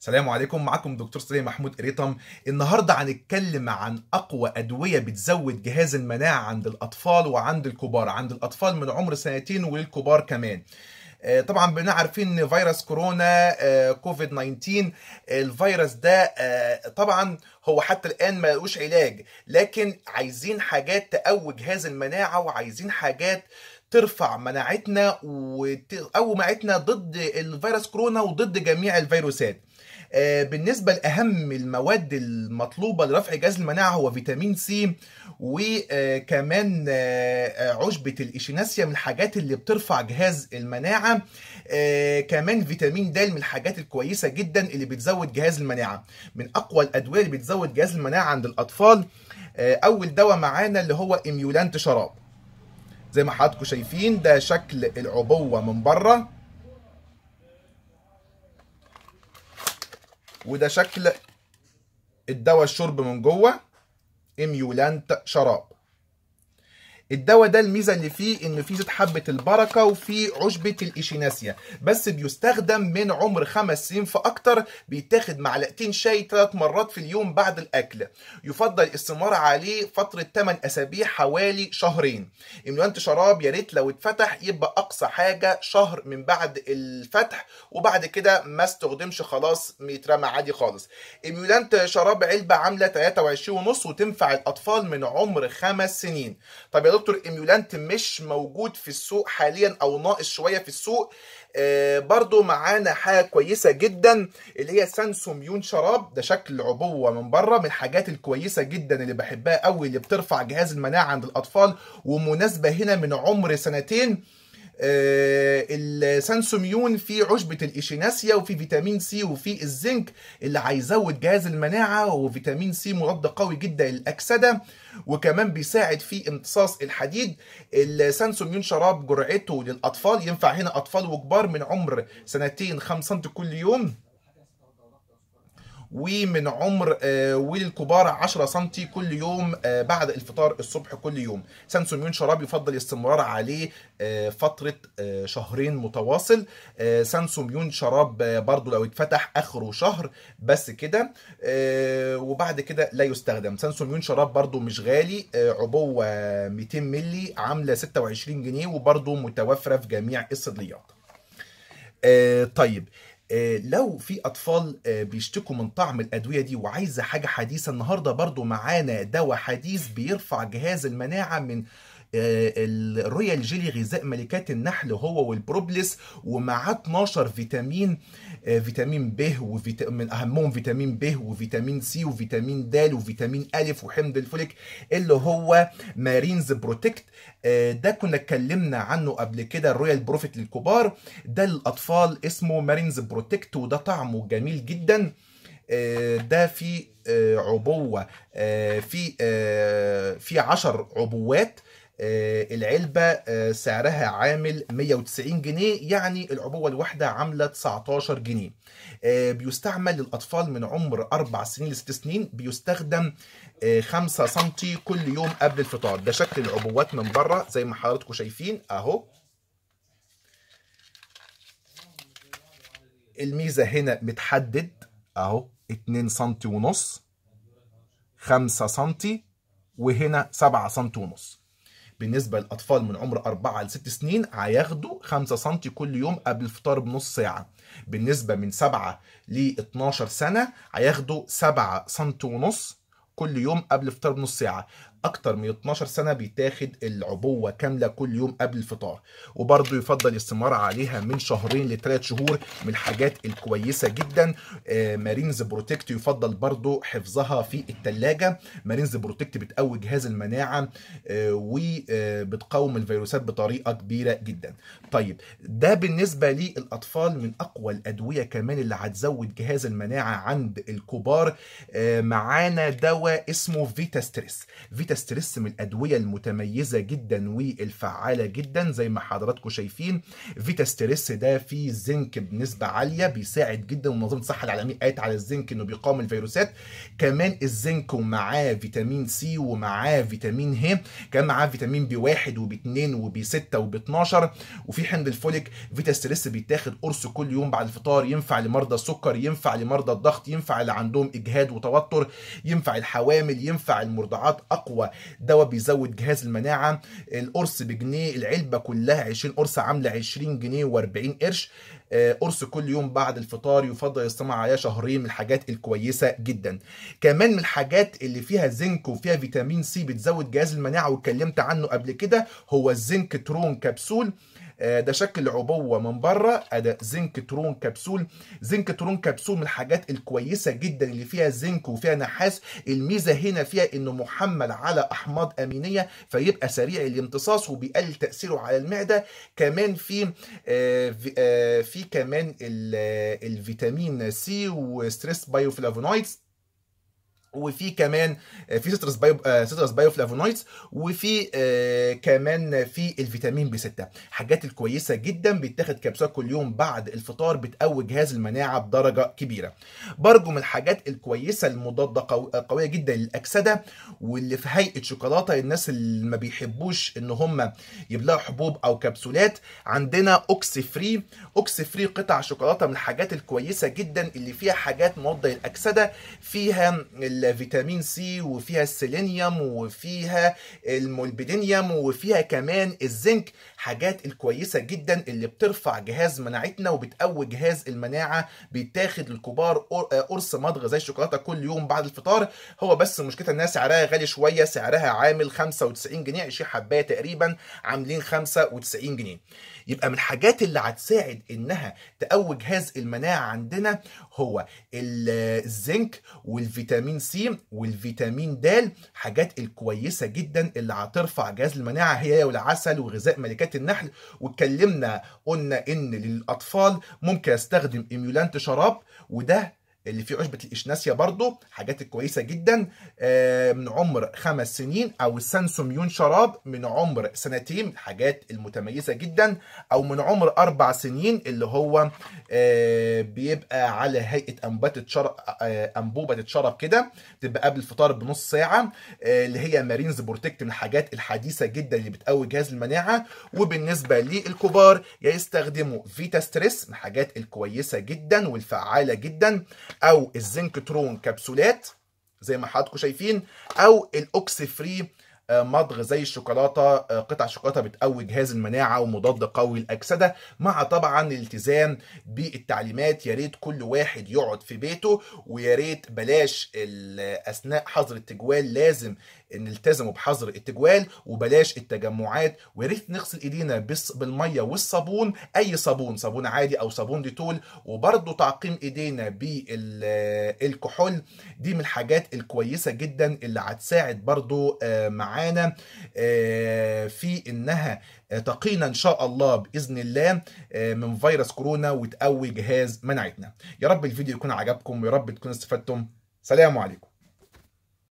السلام عليكم معكم دكتور سليم محمود قريطم النهارده هنتكلم عن اقوى ادويه بتزود جهاز المناعه عند الاطفال وعند الكبار عند الاطفال من عمر سنتين وللكبار كمان آه، طبعا بقينا عارفين ان فيروس كورونا آه، كوفيد 19 الفيروس ده آه، طبعا هو حتى الان ما لقوش علاج لكن عايزين حاجات تقوي جهاز المناعه وعايزين حاجات ترفع مناعتنا وتقوي مناعتنا ضد الفيروس كورونا وضد جميع الفيروسات آه، بالنسبه لاهم المواد المطلوبه لرفع جهاز المناعه هو فيتامين سي وكمان آه، آه، عشبه الاشيناسيا من الحاجات اللي بترفع جهاز المناعه كمان فيتامين د من الحاجات الكويسه جدا اللي بتزود جهاز المناعه من اقوى الادويه اللي بتزود جهاز المناعه عند الاطفال اول دواء معانا اللي هو اميولانت شراب زي ما حضراتكم شايفين ده شكل العبوه من بره وده شكل الدواء الشرب من جوه اميولانت شراب الدواء ده الميزه اللي فيه ان فيه زيت حبه البركه وفيه عشبه الايشيناسيا بس بيستخدم من عمر خمس سنين فاكتر بيتاخد معلقتين شاي ثلاث مرات في اليوم بعد الاكل يفضل الاستمرار عليه فتره 8 اسابيع حوالي شهرين انت شراب يا ريت لو اتفتح يبقى اقصى حاجه شهر من بعد الفتح وبعد كده ما استخدمش خلاص يترمى عادي خالص اميولانت شراب علبه عامله 23 ونص وتنفع الاطفال من عمر خمس سنين طب يا دكتور ايميولانت مش موجود في السوق حاليا او ناقص شويه في السوق آه، برضو معانا حاجه كويسه جدا اللي هي يون شراب ده شكل عبوه من بره من الحاجات الكويسه جدا اللي بحبها قوي اللي بترفع جهاز المناعه عند الاطفال ومناسبه هنا من عمر سنتين آه، السانسوميون فيه عشبه الإيشيناسيا وفي فيتامين سي وفي الزنك اللي هيزود جهاز المناعه وفيتامين سي مضاد قوي جدا للاكسده وكمان بيساعد في امتصاص الحديد السانسوميون شراب جرعته للاطفال ينفع هنا اطفال وكبار من عمر سنتين 5 سم كل يوم ومن عمر آه، وللكبار 10 سم كل يوم آه، بعد الفطار الصبح كل يوم سانسوميون شراب يفضل الاستمرار عليه آه، فترة شهرين متواصل سانسوميون شراب برضو لو اتفتح اخره شهر بس كده وبعد كده لا يستخدم سانسوميون شراب برضو مش غالي عبوة 200 ملي عاملة 26 جنيه وبرضو متوفرة في جميع الصيدليات طيب آه، لو في اطفال آه، بيشتكوا من طعم الادويه دي وعايزه حاجه حديثه النهارده برضو معانا دواء حديث بيرفع جهاز المناعه من آه، الرويال جيلي غذاء ملكات النحل هو والبروبليس ومعاه 12 فيتامين آه، فيتامين ب وفيتامين اهمهم فيتامين ب وفيتامين سي وفيتامين د وفيتامين الف وحمض الفوليك اللي هو مارينز بروتكت آه، ده كنا اتكلمنا عنه قبل كده الرويال بروفيت للكبار ده للاطفال اسمه مارينز بروتكت وده طعمه جميل جدا ده في عبوه في في 10 عبوات آه، العلبة آه، سعرها عامل 190 جنيه يعني العبوة الواحدة عاملة 19 جنيه آه، بيستعمل للأطفال من عمر 4 سنين ل 6 سنين بيستخدم 5 سم كل يوم قبل الفطار ده شكل العبوات من بره زي ما حضراتكم شايفين أهو الميزة هنا متحدد أهو 2 سم ونص 5 سم وهنا 7 سم ونص بالنسبه للاطفال من عمر 4 ل 6 سنين هياخدوا 5 سم كل يوم قبل الفطار بنص ساعه بالنسبه من 7 ل 12 سنه هياخدوا 7 سم ونص كل يوم قبل الفطار بنص ساعه اكتر من 12 سنه بيتاخد العبوه كامله كل يوم قبل الفطار وبرضه يفضل الاستمرار عليها من شهرين لثلاث شهور من الحاجات الكويسه جدا آه، مارينز بروتكت يفضل برضه حفظها في الثلاجه مارينز بروتكت بتقوي جهاز المناعه آه، وبتقاوم الفيروسات بطريقه كبيره جدا طيب ده بالنسبه للاطفال من اقوى الادويه كمان اللي هتزود جهاز المناعه عند الكبار آه، معانا دواء اسمه فيتا ستريس فيتا البيتا ستريس من الادويه المتميزه جدا والفعاله جدا زي ما حضراتكم شايفين فيتا ستريس ده فيه زنك بنسبه عاليه بيساعد جدا ومنظمه الصحه العالميه قالت على الزنك انه بيقاوم الفيروسات كمان الزنك ومعاه فيتامين سي ومعاه فيتامين ه كمان معاه فيتامين بي 1 وبي 2 وبي 6 وبي 12 وفي حمض الفوليك فيتا ستريس بيتاخد قرص كل يوم بعد الفطار ينفع لمرضى السكر ينفع لمرضى الضغط ينفع اللي عندهم اجهاد وتوتر ينفع الحوامل ينفع المرضعات اقوى هو دواء بيزود جهاز المناعه القرص بجنيه العلبه كلها 20 قرص عامله 20 جنيه و40 قرش آه، قرص كل يوم بعد الفطار يفضل يستمع عليها شهرين من الحاجات الكويسه جدا كمان من الحاجات اللي فيها زنك وفيها فيتامين سي بتزود جهاز المناعه واتكلمت عنه قبل كده هو الزنك ترون كبسول آه، ده شكل عبوه من بره آه، ده زنك ترون كبسول زنك ترون كبسول من الحاجات الكويسه جدا اللي فيها زنك وفيها نحاس الميزه هنا فيها انه محمل على احماض امينيه فيبقى سريع الامتصاص وبيقلل تاثيره على المعده كمان في آه، في كمان الفيتامين سي وستريس بايوفلافونويدز وفي كمان آه، في سيترس بايو سيترس بايو فلافونويدز وفي آه، كمان في الفيتامين بي 6 حاجات الكويسه جدا بيتاخد كبسوله كل يوم بعد الفطار بتقوي جهاز المناعه بدرجه كبيره برضو من الحاجات الكويسه المضاده قويه جدا للاكسده واللي في هيئه شوكولاته الناس اللي ما بيحبوش ان هم يبلعوا حبوب او كبسولات عندنا اوكس فري اوكس فري قطع شوكولاته من الحاجات الكويسه جدا اللي فيها حاجات مضاده للاكسده فيها الفيتامين سي وفيها السيلينيوم وفيها المولبدينيوم وفيها كمان الزنك حاجات الكويسة جدا اللي بترفع جهاز مناعتنا وبتقوي جهاز المناعة بيتاخد للكبار قرص مضغ زي الشوكولاتة كل يوم بعد الفطار هو بس مشكلة انها سعرها غالي شوية سعرها عامل 95 جنيه 20 حباية تقريبا عاملين 95 جنيه يبقى من الحاجات اللي هتساعد انها تقوي جهاز المناعه عندنا هو الزنك والفيتامين سي والفيتامين د حاجات الكويسه جدا اللي هترفع جهاز المناعه هي والعسل وغذاء ملكات النحل واتكلمنا قلنا ان للاطفال ممكن يستخدم ايميولانت شراب وده اللي فيه عشبه الاشناسيا برضو حاجات كويسه جدا آه، من عمر خمس سنين او السانسوميون شراب من عمر سنتين الحاجات المتميزه جدا او من عمر اربع سنين اللي هو آه، بيبقى على هيئه انبات شرب آه، انبوبه تتشرب كده تبقى قبل الفطار بنص ساعه اللي هي مارينز بروتكت من الحاجات الحديثه جدا اللي بتقوي جهاز المناعه وبالنسبه للكبار يستخدموا فيتا ستريس من الحاجات الكويسه جدا والفعاله جدا او الزنكترون كبسولات زي ما حضراتكم شايفين او الاوكسفري آه، مضغ زي الشوكولاته آه، قطع شوكولاته بتقوي جهاز المناعه ومضاد قوي للاكسده مع طبعا الالتزام بالتعليمات يا ريت كل واحد يقعد في بيته ويا ريت بلاش اثناء حظر التجوال لازم نلتزموا بحظر التجوال وبلاش التجمعات ويا ريت نغسل ايدينا بالميه والصابون اي صابون صابون عادي او صابون ديتول وبرده تعقيم ايدينا بالكحول دي من الحاجات الكويسه جدا اللي هتساعد برده آه، معانا معانا آه، في انها تقينا ان شاء الله باذن الله آه، من فيروس كورونا وتقوي جهاز مناعتنا يا رب الفيديو يكون عجبكم ويا رب تكونوا استفدتم سلام عليكم